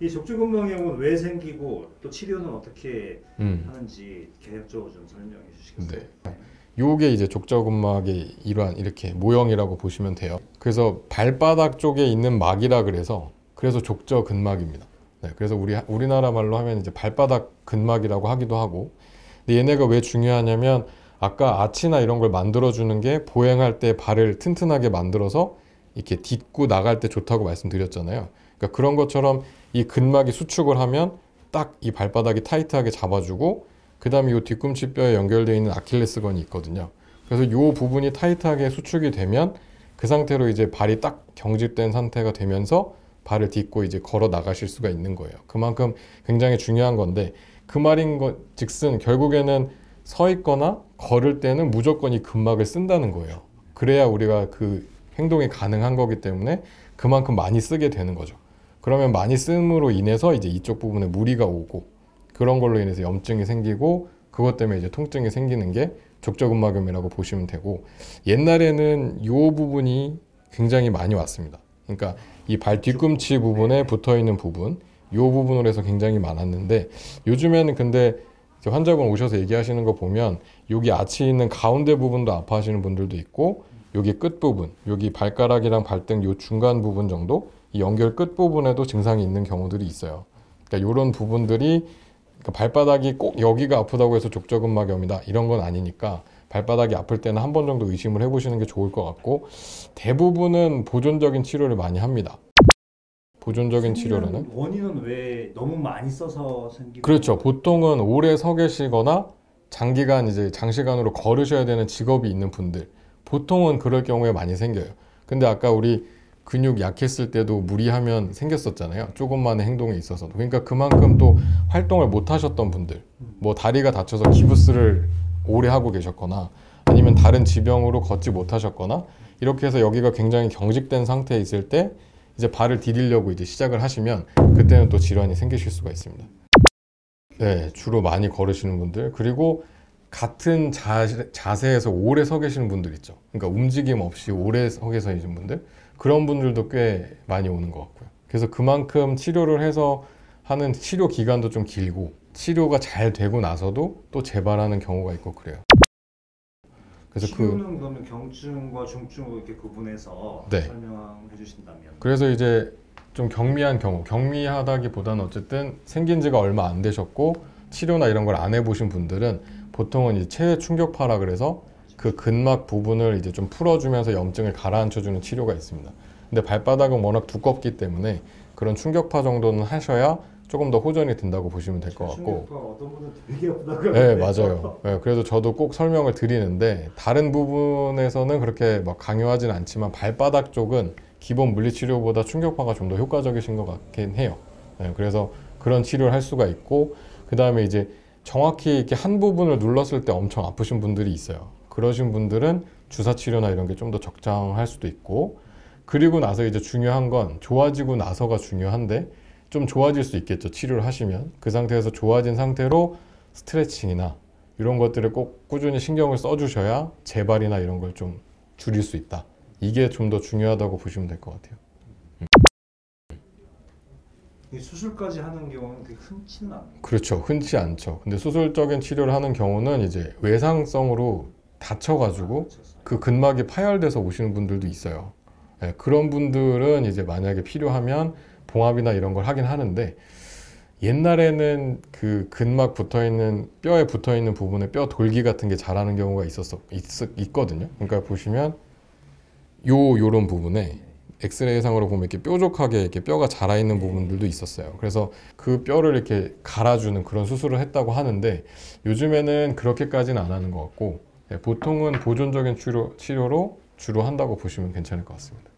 이 족주근막염은 왜 생기고 또 치료는 어떻게 음. 하는지 계획적으로 좀 설명해 주시겠어요? 네. 요게 이제 족저근막의 이러 이렇게 모형이라고 보시면 돼요. 그래서 발바닥 쪽에 있는 막이라 그래서 그래서 족저근막입니다. 네, 그래서 우리 우리나라 말로 하면 이제 발바닥 근막이라고 하기도 하고, 근데 얘네가 왜 중요하냐면 아까 아치나 이런 걸 만들어주는 게 보행할 때 발을 튼튼하게 만들어서 이렇게 딛고 나갈 때 좋다고 말씀드렸잖아요. 그러니까 그런 것처럼 이 근막이 수축을 하면 딱 이 발바닥이 타이트하게 잡아주고 그 다음에 이 뒤꿈치 뼈에 연결되어 있는 아킬레스건이 있거든요. 그래서 이 부분이 타이트하게 수축이 되면 그 상태로 이제 발이 딱 경직된 상태가 되면서 발을 딛고 이제 걸어 나가실 수가 있는 거예요. 그만큼 굉장히 중요한 건데 그 말인 것 즉슨 결국에는 서 있거나 걸을 때는 무조건 이 근막을 쓴다는 거예요. 그래야 우리가 그 행동이 가능한 거기 때문에 그만큼 많이 쓰게 되는 거죠. 그러면 많이 쓰므로 인해서 이제 이쪽 부분에 무리가 오고 그런 걸로 인해서 염증이 생기고 그것 때문에 이제 통증이 생기는 게 족저근막염이라고 보시면 되고 옛날에는 이 부분이 굉장히 많이 왔습니다. 그러니까 이 발 뒤꿈치 부분에 붙어 있는 부분 이 부분으로 해서 굉장히 많았는데 요즘에는 근데 환자분 오셔서 얘기하시는 거 보면 여기 아치 있는 가운데 부분도 아파하시는 분들도 있고 여기 끝 부분 여기 발가락이랑 발등 요 중간 부분 정도 연결 끝 부분에도 증상이 있는 경우들이 있어요. 그러니까 이런 부분들이 그러니까 발바닥이 꼭 여기가 아프다고 해서 족저근막염이다 이런 건 아니니까 발바닥이 아플 때는 한 번 정도 의심을 해보시는 게 좋을 것 같고 대부분은 보존적인 치료를 많이 합니다. 보존적인 치료로는 원인은 왜 너무 많이 써서 생기는 그렇죠. 보통은 오래 서 계시거나 장기간 이제 장시간으로 걸으셔야 되는 직업이 있는 분들 보통은 그럴 경우에 많이 생겨요. 근데 아까 우리 근육 약했을 때도 무리하면 생겼었잖아요. 조금만의 행동에 있어서도. 그러니까 그만큼 또 활동을 못 하셨던 분들, 뭐 다리가 다쳐서 기부스를 오래 하고 계셨거나 아니면 다른 지병으로 걷지 못하셨거나 이렇게 해서 여기가 굉장히 경직된 상태에 있을 때 이제 발을 디디려고 이제 시작을 하시면 그때는 또 질환이 생기실 수가 있습니다. 네, 주로 많이 걸으시는 분들 그리고 같은 자, 자세에서 오래 서 계시는 분들 있죠. 그러니까 움직임 없이 오래 서 계시는 분들 그런 분들도 꽤 많이 오는 것 같고요. 그래서 그만큼 치료를 해서 하는 치료 기간도 좀 길고 치료가 잘 되고 나서도 또 재발하는 경우가 있고 그래요. 그래서 그 치료는 그, 그러면 경증과 중증 이렇게 구분해서 네. 설명해 주신다면. 그래서 이제 좀 경미한 경우, 경미하다기보다는 어쨌든 생긴 지가 얼마 안 되셨고 치료나 이런 걸 안 해보신 분들은 보통은 이 체외 충격파라 그래서 그 근막 부분을 이제 좀 풀어주면서 염증을 가라앉혀주는 치료가 있습니다. 근데 발바닥은 워낙 두껍기 때문에 그런 충격파 정도는 하셔야 조금 더 호전이 된다고 보시면 될 것 같고. 네, 맞아요. 네, 그래도 저도 꼭 설명을 드리는데 다른 부분에서는 그렇게 막 강요하진 않지만 발바닥 쪽은 기본 물리치료보다 충격파가 좀 더 효과적이신 것 같긴 해요. 네, 그래서 그런 치료를 할 수가 있고 그 다음에 이제 정확히 이렇게 한 부분을 눌렀을 때 엄청 아프신 분들이 있어요. 그러신 분들은 주사 치료나 이런 게 좀 더 적정할 수도 있고 그리고 나서 이제 중요한 건 좋아지고 나서가 중요한데 좀 좋아질 수 있겠죠. 치료를 하시면 그 상태에서 좋아진 상태로 스트레칭이나 이런 것들을 꼭 꾸준히 신경을 써주셔야 재발이나 이런 걸 좀 줄일 수 있다. 이게 좀 더 중요하다고 보시면 될 것 같아요. 수술까지 하는 경우는 그게 흔치는 않아요. 그렇죠. 흔치 않죠. 근데 수술적인 치료를 하는 경우는 이제 외상성으로 다쳐가지고 아, 그렇죠. 그 근막이 파열돼서 오시는 분들도 있어요. 네, 그런 분들은 이제 만약에 필요하면 봉합이나 이런 걸 하긴 하는데 옛날에는 그 근막 붙어 있는 뼈에 붙어 있는 부분에 뼈 돌기 같은 게 자라는 경우가 있었어 있, 있거든요. 그러니까 보시면 요 요런 부분에 엑스레이 상으로 보면 이렇게 뾰족하게 이렇게 뼈가 자라 있는 부분들도 있었어요. 그래서 그 뼈를 이렇게 갈아주는 그런 수술을 했다고 하는데 요즘에는 그렇게까지는 안 하는 것 같고 네, 보통은 보존적인 치료, 치료로 주로 한다고 보시면 괜찮을 것 같습니다.